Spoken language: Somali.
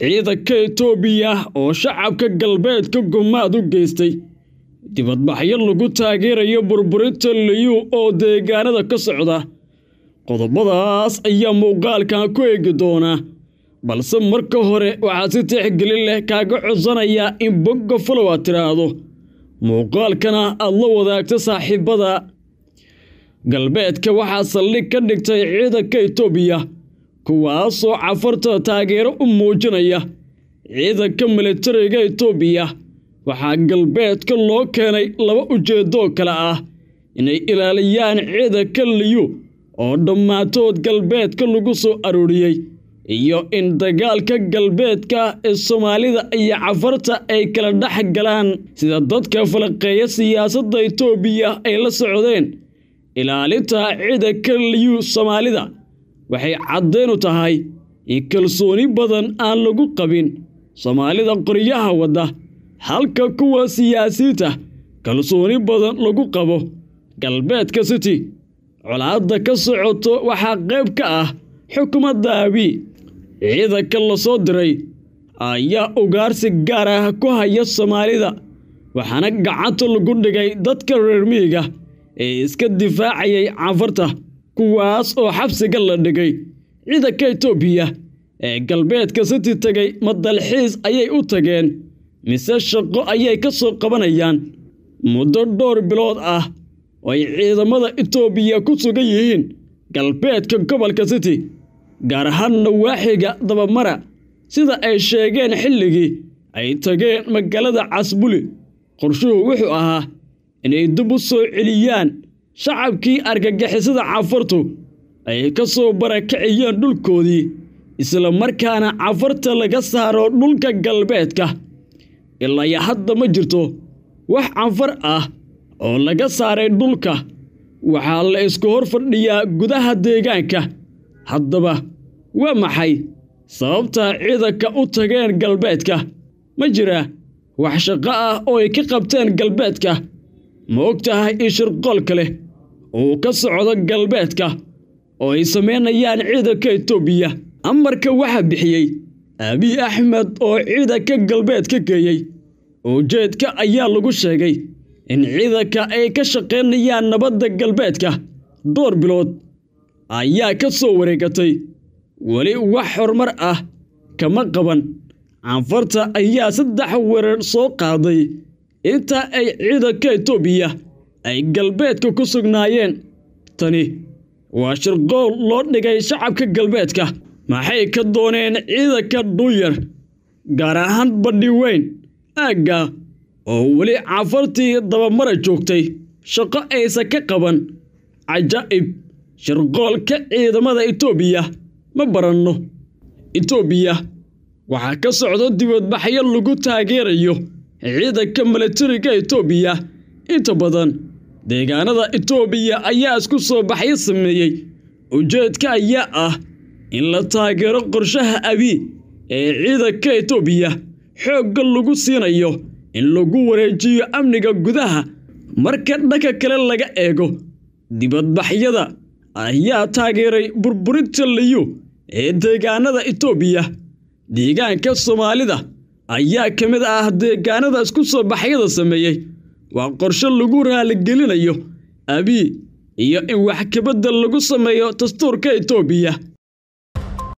ciidanka etoobiya oo shacabka galbeedka gumaad u geystay dibadbaxyo lagu taageerayo burburinta liyu oo deegaanada ka socda qodobadaas ayaa muuqaalkan ku eegi doonaa balse marka hore waxaa si tixgelin leh kaaga codsanayaa in bogga fulow aad tidhaahdo muuqaalkana aad la wadaagto saaxiibbada galbeedka waxaa saldhig ka dhigtay ciidanka etoobiya kuwaasoo cafarta taageero u muujinaya ciidanka militariga etoobiya waxaa galbeedka loo keenay laba ujeeddoo kale ah inay ilaaliyaan ciidanka liyu oo dhammaantood galbeedka lagu soo aruuriyey iyo in dagaalka galbeedka ee soomaalida iyo cafarta ay kala dhex galaan sida dadka falaqeeya siyaasadda etoobiya ay la socdeen ilaalinta ciidanka liyu soomaalida waxay caddeenu tahay in kalsooni badan aan lagu qabin soomaalida qoryaha wadda halka kuwa siyaasiinta kalsooni badan lagu qabo galbeedka city colaadda ka socoto waxaa qayb ka ah xukuumadda abiy ciidanka lasoo diray ayaa ugaarsi gaar ah ku haya soomaalida waxaana gacanta lagu dhigay dadka reer miyiga ee iska difaacayay cafarta kuwaas oo xabsiga la dhigay ciidanka etoobiya ee galbeedka siti tegay ma dalxiis ayay u tageen mise shaqo ayay ka soo qabanayaan muddo dhowr bilood ah ooay ciidamada etoobiya ku sugan yihiin galbeedka gobolka siti gaar ahaan nawaaxiga dabamara sida ay sheegeen xilligii ay tageen magaalada casbuli qorshuhu wuxuu ahaa inay dib u soo celiyaan shacabkii argagixisada cafartu ayay ka soo barakiciyeen dhulkoodii isla markaana cafarta laga saaro dhulka galbeedka ilaayo hadda ma jirto wax canfar ah oo laga saaray dhulka waxaa la isku hor fadhiyaa gudaha deegaanka haddaba waa maxay sababtaa ciidanka u tageen galbeedka ma jira wax shaqo ah oo ay ka qabteen galbeedka ma og tahay io shirqoolka leh uu ka socdo galbeedka oo ay sameynayaan ciidanka etoobiya amarka waxaa bixiyey abiy axmed oo ciidanka galbeedka geeyey ujeedka ayaa lagu sheegay in ciidanka ay ka shaqaynayaan nabadda galbeedka dhowr bilood ayaa ka soo wareegatay weli wax horumar ah kama qaban canfarta ayaa saddex weerar soo qaaday inta ay ciidanka etoobiya ay galbeedka ku sugnaayeen tani waa shirqool loo dhigay shacabka galbeedka maxay ka dooneen ciidanka dhuyar gaar ahaan badhi weyn aagga oo weli cafartii dabamara joogtay shaqo aysan ka qaban cajaa'ib shirqoolka ciidamada itoobiya ma baranno itoobiya waxaa ka socda dibadbaxyo lagu taageerayo ciidanka milatariga itoobiya inta badan deegaanada itoobiya ayaa isku soo baxyo sameeyey ujeedka ayaa ah in la taageero qorshaha abi ee ciidanka itoobiya xoogga lagu siinayo in lagu wareejiyo amniga gudaha marka dhanka kale laga eego dibadbaxyada ayaa taageeray burburinta liyu ee deegaanada itoobiya deegaanka soomaalida ayaa ka mid ah deegaanada isku soo baxyada sameeyey waa qorsho lagu raaligelinayo abiy iyo in wax kabadda lagu sameeyo dastuurka etoobiya